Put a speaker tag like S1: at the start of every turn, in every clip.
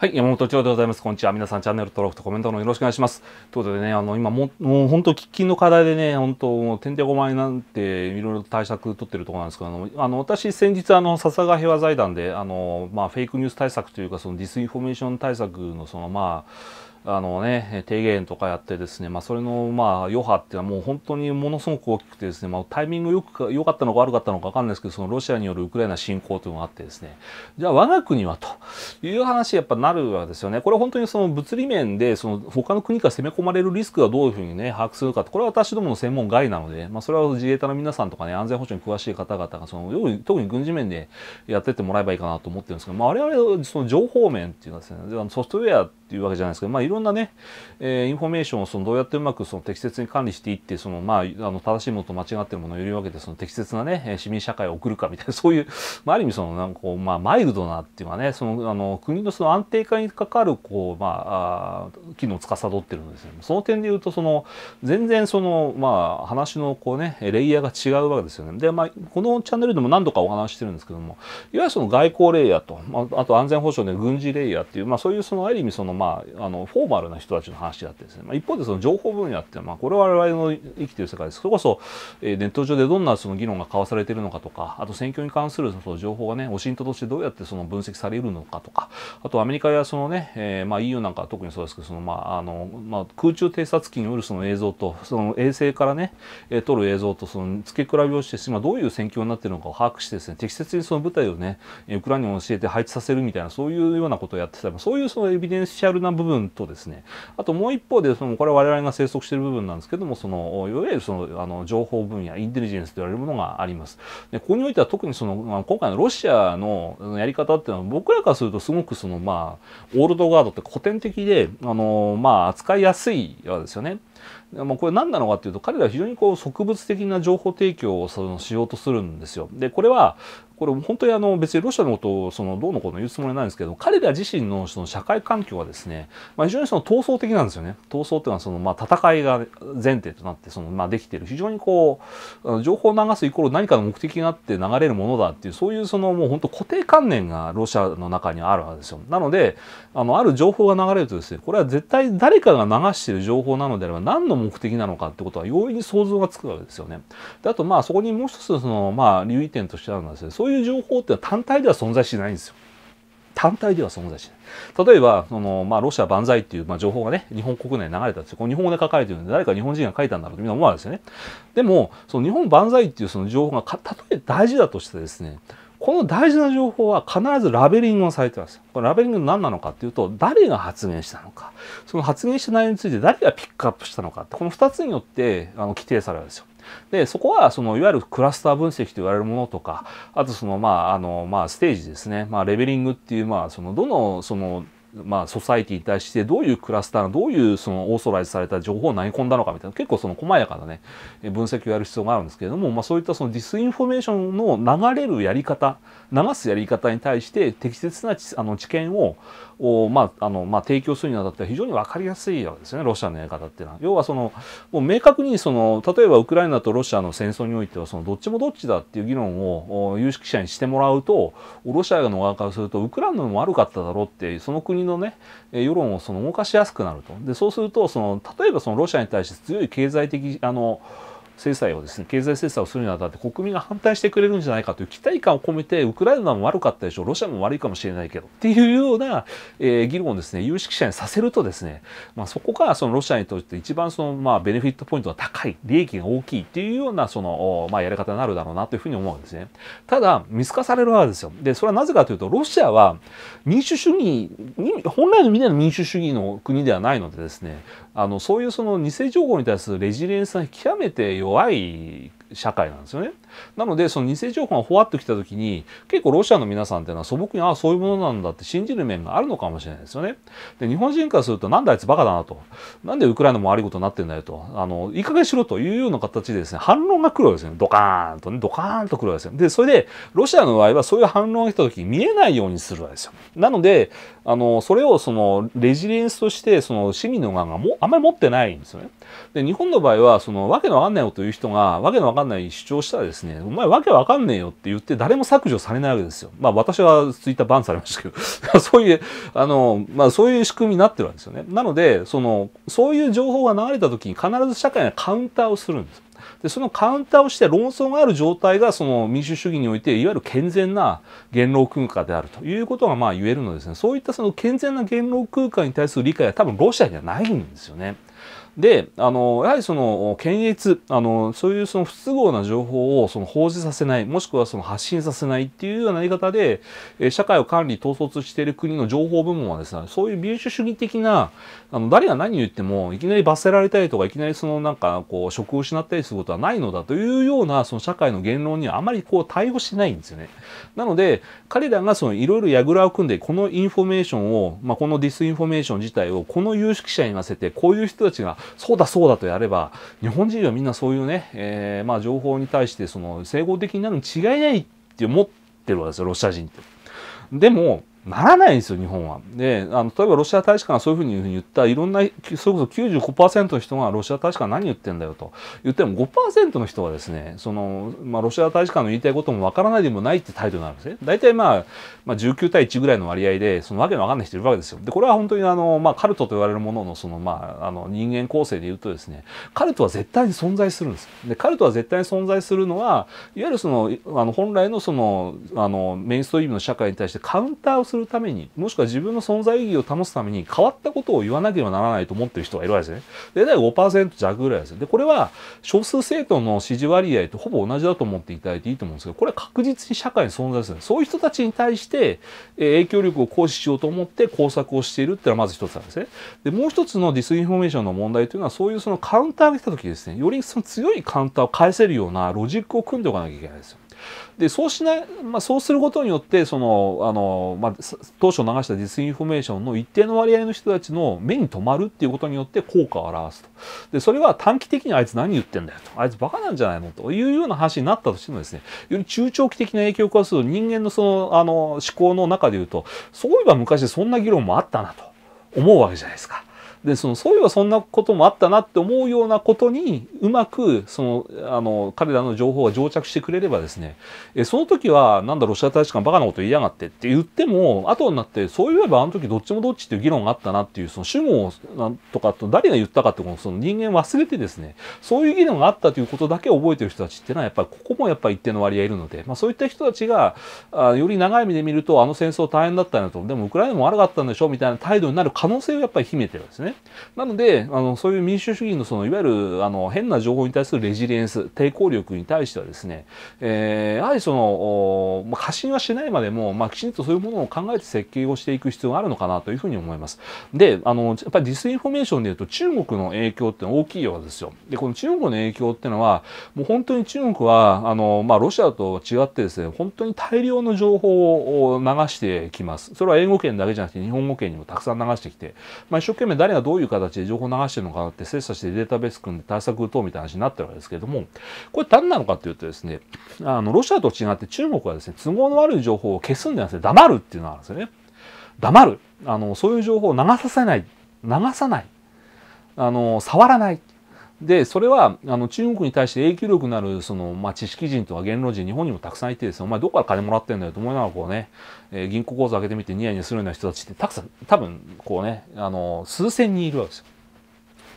S1: はい、山本町でございます。こんにちは。皆さん、チャンネル登録とコメントのよろしくお願いします。ということでね、あの、今も、もう本当、喫緊の課題でね、本当、もう、てんてこまいなんて、いろいろ対策取ってるところなんですけど、あの、私、先日、あの、笹川平和財団で、あの、まあ、フェイクニュース対策というか、その、ディスインフォメーション対策の、その、まあ、あのね、提言とかやってですね、まあ、それの、まあ、余波っていうのはもう本当にものすごく大きくてですね、まあ、タイミングよく、良かったのか悪かったのかわかんないですけど、そのロシアによるウクライナ侵攻というのがあってですね、じゃあ我が国はという話やっぱなるわけですよね。これ本当にその物理面で、その他の国から攻め込まれるリスクがどういうふうにね、把握するかって、これは私どもの専門外なので、まあ、それは自衛隊の皆さんとかね、安全保障に詳しい方々が、その、特に軍事面でやってってもらえばいいかなと思ってるんですけど、まあ、我々、その情報面っていうのはですね、ソフトウェアっていうわけじゃないですけど、まあ、いろんなね、えー、インフォメーションをそのどうやってうまくその適切に管理していってその、まあ、あの正しいものと間違ってるものをより分けてその適切な、ね、市民社会を送るかみたいな そういう、まあ、ある意味そのなんかこう、まあ、マイルドなっていうのはねそのあの国のその安定化に関わるこう、まあ、あ機能を司ってるんですよ、ね、その点でいうとその全然その、まあ、話のこう、ね、レイヤーが違うわけですよね。でまあ、このチャンネルでも何度かお話してるんですけどもいわゆるその外交レイヤーと、まあ、あと安全保障で軍事レイヤーっていう、まあ、そういうそのある意味そのまあ、あのフォーマルな人たちの話だってですね、まあ、一方でその情報分野ってまあ、これは我々の生きている世界ですそれこそ、えー、ネット上でどんなその議論が交わされているのかとかあと選挙に関するその情報がねオシントとしてどうやってその分析されるのかとかあとアメリカやそのね、えーまあ、EU なんかは特にそうですけどその、まああのまあ、空中偵察機によるその映像とその衛星からね、え撮る映像とその付け比べをして今どういう戦況になっているのかを把握してですね適切にその部隊をねウクライナに教えて配置させるみたいなそういうようなことをやってたそういうそのエビデンスャルな部分とですねあともう一方でそのこれは我々が生息している部分なんですけどもそのいわゆるそのあの情報分野インテリジェンスと言われるものがあります。でここにおいては特にその今回のロシアのやり方っていうのは僕らからするとすごくそのまあオールドガードって古典的であのまあ扱いやすいわけですよね。もうこれ何なのかっていうと彼らは非常にこう植物的な情報提供をそのしようとするんですよ。でこれはこれ本当にあの別にロシアのことをそのどうのこうの言うつもりなんですけど彼ら自身のその社会環境はですね、まあ、非常にその闘争的なんですよね闘争っていうのはそのまあ戦いが前提となってそのまあできている非常にこう情報を流すイコール何かの目的があって流れるものだっていうそういうそのもう本当固定観念がロシアの中にあるわけですよなのであのある情報が流れるとですねこれは絶対誰かが流している情報なのであれば何の目的なのかってことは容易に想像がつくわけですよね。であとまあそこにもう一つそのまあ留意点としてあるのはですねそういう情報っていうのは単体では存在しないんですよ。単体では存在しない。例えば、そのまあ、ロシア万歳っていう、まあ、情報がね、日本国内に流れたんですよ。この日本語で書かれてるんで、誰か日本人が書いたんだろうとみんな思わいですよね。でも、その日本万歳っていうその情報がたとえ大事だとしてですね、この大事な情報は必ずラベリングをされてます。これラベリング何なのかっていうと、誰が発言したのか、その発言した内容について誰がピックアップしたのかって、この2つによってあの規定されるんですよ。でそこはそのいわゆるクラスター分析と言われるものとかあとそのまああのまあステージですね、まあ、レベリングっていうまあそのどのそのまあ、ソサイティに対してどういうクラスターどういうそのオーソライズされた情報を投げ込んだのかみたいな結構その細やかなね分析をやる必要があるんですけれども、まあ、そういったそのディスインフォメーションの流れるやり方流すやり方に対して適切なあの知見をを、まああのまあ、提供するにあたっては非常にわかりやすいわけですねロシアのやり方っていうのは。要はそのもう明確にその例えばウクライナとロシアの戦争においてはそのどっちもどっちだっていう議論を有識者にしてもらうとロシアの側からするとウクライナも悪かっただろうってその国のね世論をその動かしやすくなると。でそうするとその例えばそのロシアに対して強い経済的あの制裁をですね、経済制裁をするにあたって国民が反対してくれるんじゃないかという期待感を込めて、ウクライナも悪かったでしょ、う、ロシアも悪いかもしれないけど、っていうような、えー、議論をですね、有識者にさせるとですね、まあ、そこがそのロシアにとって一番その、まあ、ベネフィットポイントが高い、利益が大きいっていうような、その、まあ、やり方になるだろうなというふうに思うんですね。ただ、見透かされるわけですよ。で、それはなぜかというと、ロシアは民主主義、本来のみんなの民主主義の国ではないのでですね、あの、そういうその偽情報に対するレジリエンスが極めて弱 guay 社会なんですよね。なのでその偽情報がほわっときた時に結構ロシアの皆さんっていうのは素朴にああそういうものなんだって信じる面があるのかもしれないですよね。で日本人からするとなんだあいつバカだなとなんでウクライナも悪いことになってんだよとあのいい加減しろというような形でですね反論が来るわけですねドカーンとねドカーンと来るわけですよ。でそれでロシアの場合はそういう反論が来た時に見えないようにするわけですよ。なのであのそれをそのレジリエンスとしてその市民の側がもあんまり持ってないんですよね。で日本の場合はそのわけのわかんないよという人がわけのわかんない主張したらですね、お前わけわかんねえよって言って誰も削除されないわけですよ。まあ私はツイッターバンされましたけど、そういう、あの、まあそういう仕組みになってるわけですよね。なので、その、そういう情報が流れた時に必ず社会がカウンターをするんです。でそのカウンターをして論争がある状態がその民主主義においていわゆる健全な言論空間であるということがまあ言えるのですねそういったその健全な言論空間に対する理解は多分ロシアにはないんですよね。であのやはりその検閲あのそういうその不都合な情報をその報じさせないもしくはその発信させないっていうようなやり方で社会を管理統率している国の情報部門はですねそういう民主主義的なあの誰が何を言ってもいきなり罰せられたりとかいきなりそのなんかこう職を失ったりすることはないのだというようなその社会の言論にはあまりこう対応しないんですよね。なので彼らがいろいろ櫓を組んでこのインフォメーションを、まあ、このディスインフォメーション自体をこの有識者に言わせてこういう人たちがそうだそうだとやれば日本人はみんなそういうね、えー、まあ、情報に対してその整合的になるに違いないって思ってるわけですよロシア人って。でもならないんですよ、日本は。で、あの例えばロシア大使館がそういうふうに言ったいろんな、それこそ95%の人がロシア大使館何言ってんだよと言っても5%の人はですね、その、まあ、ロシア大使館の言いたいこともわからないでもないって態度になるんですね。大体まあ、まあ、19対1ぐらいの割合で、そのわけのわかんない人いるわけですよ。で、これは本当にあの、まあ、カルトと言われるものの、その、まあ、あの、人間構成で言うとですね、カルトは絶対に存在するんです。で、カルトは絶対に存在するのは、いわゆるその、あの本来のその、あの、メインストリームの社会に対してカウンターをするるために、もしくは自分の存在意義を保つために変わったことを言わなければならないと思ってる人がいるわけですね。大体5%弱ぐらいです。で、これは少数政党の支持割合とほぼ同じだと思っていただいていいと思うんですけど、これは確実に社会に存在する。そういう人たちに対して影響力を行使しようと思って工作をしているっていうのはまず一つなんですね。で、もう一つのディスインフォメーションの問題というのは、そういうそのカウンターが来た時ですね、よりその強いカウンターを返せるようなロジックを組んでおかなきゃいけないですよ。でそうしない、まあ、そうすることによってそのあの、まあ、当初流したディスインフォメーションの一定の割合の人たちの目に留まるっていうことによって効果を表すとでそれは短期的にあいつ何言ってんだよとあいつバカなんじゃないのというような話になったとしてもですねより中長期的な影響を加えると人間のそのあの思考の中でいうとそういえば昔そんな議論もあったなと思うわけじゃないですか。でそのそういえばそんなこともあったなって思うようなことにうまくそのあの彼らの情報が定着してくれればですねえその時はなんだロシア大使館バカなこと言いやがってって言っても後になってそういえばあの時どっちもどっちっていう議論があったなっていうその主語とかと誰が言ったかってことその人間忘れてですねそういう議論があったということだけ覚えてる人たちっていうのはやっぱりここもやっぱり一定の割合いるので、まあ、そういった人たちがあより長い目で見るとあの戦争大変だったなとでもウクライナも悪かったんでしょみたいな態度になる可能性をやっぱり秘めてるんですね。ね。なのであのそういう民主主義のそのいわゆるあの変な情報に対するレジリエンス抵抗力に対してはですね、えー、やはりその、まあ、過信はしないまでも、まあ、きちんとそういうものを考えて設計をしていく必要があるのかなというふうに思います。であのやっぱりディスインフォメーションでいうと中国の影響って大きいようですよ。でこの中国の影響っていうのはもう本当に中国はあの、まあ、ロシアと違ってですね本当に大量の情報を流してきます。それは英語圏だけじゃなくて日本語圏にもたくさん流してきて、まあ、一生懸命誰がはどういう形で情報を流してるのかなって精査してデータベース組んで対策打とうみたいな話になってるわけですけれどもこれ何なのかっていうとですねあのロシアと違って中国はですね都合の悪い情報を消すんじゃなくて黙るっていうのがあるんですよね。黙るあのそういう情報を流させない流さないあの触らないでそれはあの中国に対して影響力のあるその、まあ、知識人とか言論人日本にもたくさんいてですねお前どこから金もらってんだよと思いながらこうね、えー、銀行口座開けてみてニヤニヤするような人たちってたくさん多分こうねあの数千人いるわけですよ。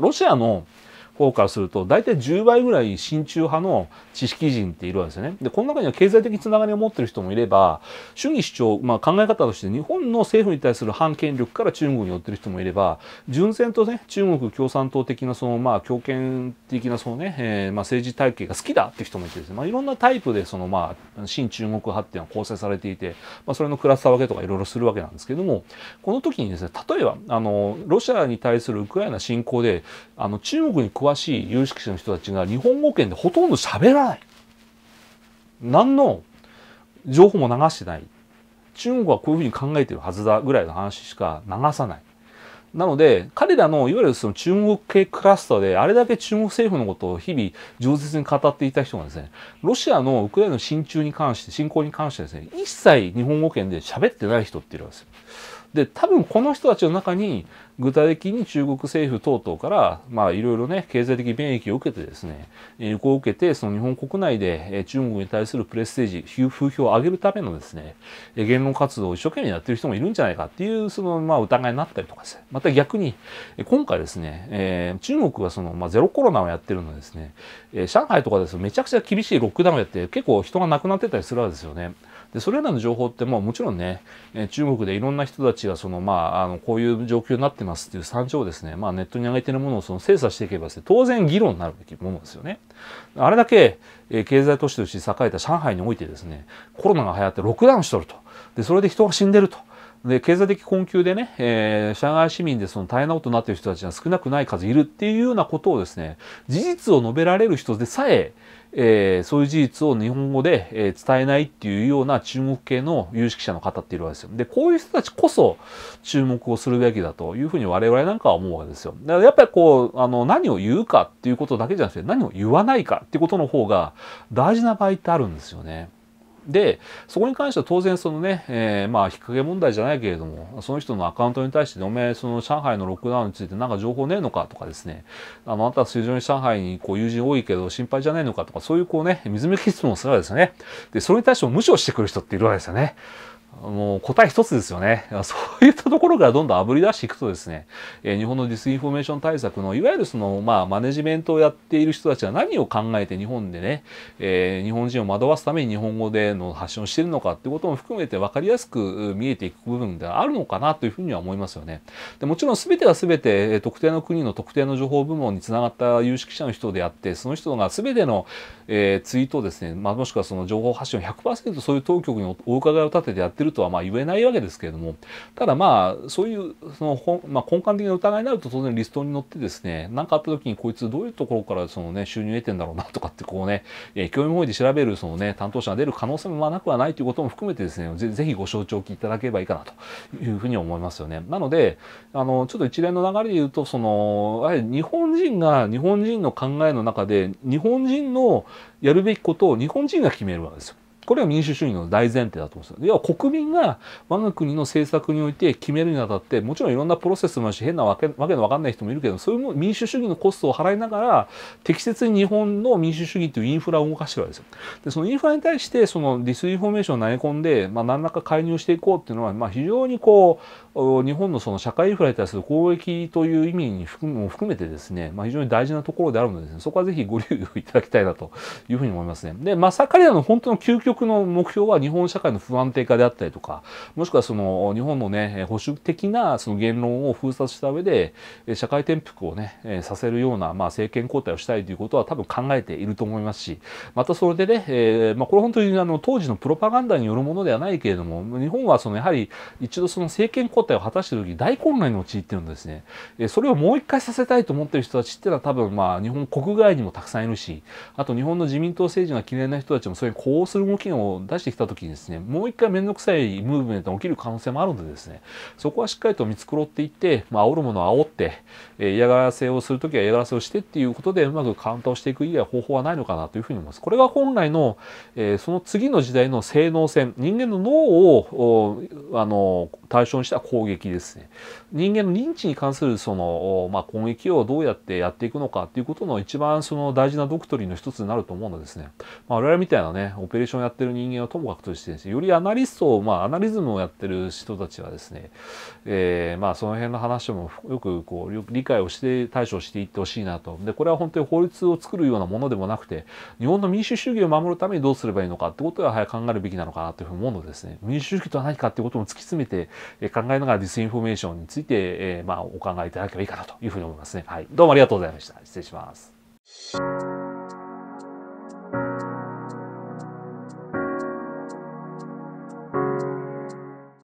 S1: ロシアのフからすると大体10倍ぐらい親中派の知識人っているわけですよね。でこの中には経済的つながりを持ってる人もいれば主義主張、まあ、考え方として日本の政府に対する反権力から中国に寄ってる人もいれば純然とね中国共産党的なそのまあ強権的なそのね、えー、まあ政治体系が好きだって人もいてですね、まあ、いろんなタイプでそのまあ新中国派っていうのは構成されていて、まあ、それのクラスター分けとかいろいろするわけなんですけどもこの時にですね例えばあのロシアに対するウクライナ侵攻であの中国に詳しい有識者の人たちが日本語圏でほとんど喋らない。何の情報も流してない。中国はこういうふうに考えてるはずだぐらいの話しか流さない。なので、彼らのいわゆるその中国系クラスターで、あれだけ中国政府のことを日々饒舌に語っていた人がですね、ロシアのウクライナの進駐に関して、侵攻に関してですね、一切日本語圏で喋ってない人っているわけですよ。で多分この人たちの中に具体的に中国政府等々からまいろいろね経済的便益を受けてですね旅行を受けてその日本国内で中国に対するプレステージ風評を上げるためのですね言論活動を一生懸命やってる人もいるんじゃないかっていうそのまあ疑いになったりとかですねまた逆に今回ですね、えー、中国はそのまあゼロコロナをやってるのでですね上海とかですめちゃくちゃ厳しいロックダウンをやって結構人が亡くなってたりするわけですよね。でそれらの情報ってまあもちろんね中国でいろんな人たちがそのまああのこういう状況になってますっていう参照をですね、まあ、ネットに上げてるものをその精査していけばですね当然議論になるべきものですよね。あれだけ経済都市として栄えた上海においてですねコロナが流行ってロックダウンしとるとでそれで人が死んでると。で経済的困窮でね、えー、上海市民でその大変なことになっている人たちが少なくない数いるっていうようなことをですね事実を述べられる人でさええー、そういう事実を日本語で、えー、伝えないっていうような中国系の有識者の方っているわけですよ。で、こういう人たちこそ注目をするべきだというふうに我々なんかは思うわけですよ。だからやっぱりこう、あの、何を言うかっていうことだけじゃなくて、何を言わないかっていうことの方が大事な場合ってあるんですよね。でそこに関しては当然そのね、えー、まあ引っ掛け問題じゃないけれどもその人のアカウントに対して、ね、お前その上海のロックダウンについて何か情報ねえのかとかですねあのあなたは非常に上海にこう友人多いけど心配じゃないのかとかそういうこうね水抜き質問するわけですよねでそれに対しても無視をしてくる人っているわけですよね。もう答え一つですよね。そういったところからどんどんあぶり出していくとですね、え日本のディスインフォメーション対策のいわゆるその、まあ、マネジメントをやっている人たちは何を考えて日本でね、えー、日本人を惑わすために日本語での発信をしているのかってことも含めて分かりやすく見えていく部分であるのかなというふうには思いますよね。でもちろん全てが全て特定の国の特定の情報部門につながった有識者の人であって、その人が全ての、えー、ツイートをですね、まあ、もしくはその情報発信を100%そういう当局にお伺いを立ててやってるるとはまあ言えないわけですけれどもただまあそういうその、まあ、根幹的な疑いになると当然リストに乗ってですね何かあった時にこいつどういうところからその、ね、収入得てんだろうなとかってこうね興味本位で調べるその、ね、担当者が出る可能性もまあなくはないということも含めてですねぜぜひご承知おきいただければいいかなというふうに思いますよね。なのであのちょっと一連の流れで言うとその日本人が日本人の考えの中で日本人のやるべきことを日本人が決めるわけですよ。これは民主主義の大前提だと思うんですよ。要は国民が我が国の政策において決めるにあたって、もちろんいろんなプロセスもあるし、変なわけわけのわかんない人もいるけど、そういう民主主義のコストを払いながら、適切に日本の民主主義というインフラを動かしてるわけですよ。で、そのインフラに対して、そのディスインフォメーションを投げ込んで、まあ、何らか介入していこうっていうのは、まあ、非常にこう、日本のその社会インフラに対する攻撃という意味に含も含めてですね、まあ、非常に大事なところであるのでです、ね、そこはぜひご留意いただきたいなというふうに思いますね。で、まあ、彼あの本当の究極の目標は日本社会の不安定化であったりとか、もしくはその日本のね、保守的なその言論を封殺した上で、社会転覆をね、させるような、まあ、政権交代をしたいということは多分考えていると思いますし、またそれでね、えー、まあ、これ本当にあの当時のプロパガンダによるものではないけれども、日本はそのやはり一度その政権交代を果たした時大混乱に陥ってるんですね。それをもう一回させたいと思ってる人たちっていうのは多分まあ日本国外にもたくさんいるし、あと日本の自民党政治が嫌いな人たちもそれに呼応する動き件を出してきた時にですねもう一回面倒くさいムーブメントが起きる可能性もあるのでですねそこはしっかりと見繕っていって、まあ煽るものを煽って、えー、嫌がらせをする時は嫌がらせをしてっていうことでうまくカウンターをしていく以外方法はないのかなというふうに思います。これが本来の、えー、その次の時代の性能戦人間の脳をあの対象にした攻撃ですね。人間の認知に関するその、まあ、攻撃をどうやってやっていくのかっていうことの一番その大事なドクトリンの一つになると思うのですね。まあ、我々みたいなねオペレーションやってる人間はともかくとしてです、ね、よりアナリストを、まあ、アナリズムをやってる人たちはですね、えー、まあ、その辺の話もよくこう理解をして対処していってほしいなとでこれは本当に法律を作るようなものでもなくて日本の民主主義を守るためにどうすればいいのかってことは早く考えるべきなのかなというふうに思うのですね民主主義とは何かっていうことも突き詰めて考えながらディスインフォメーションについて、えー、まあ、お考えいただければいいかなというふうに思いますね。はい、どうもありがとうございました失礼します。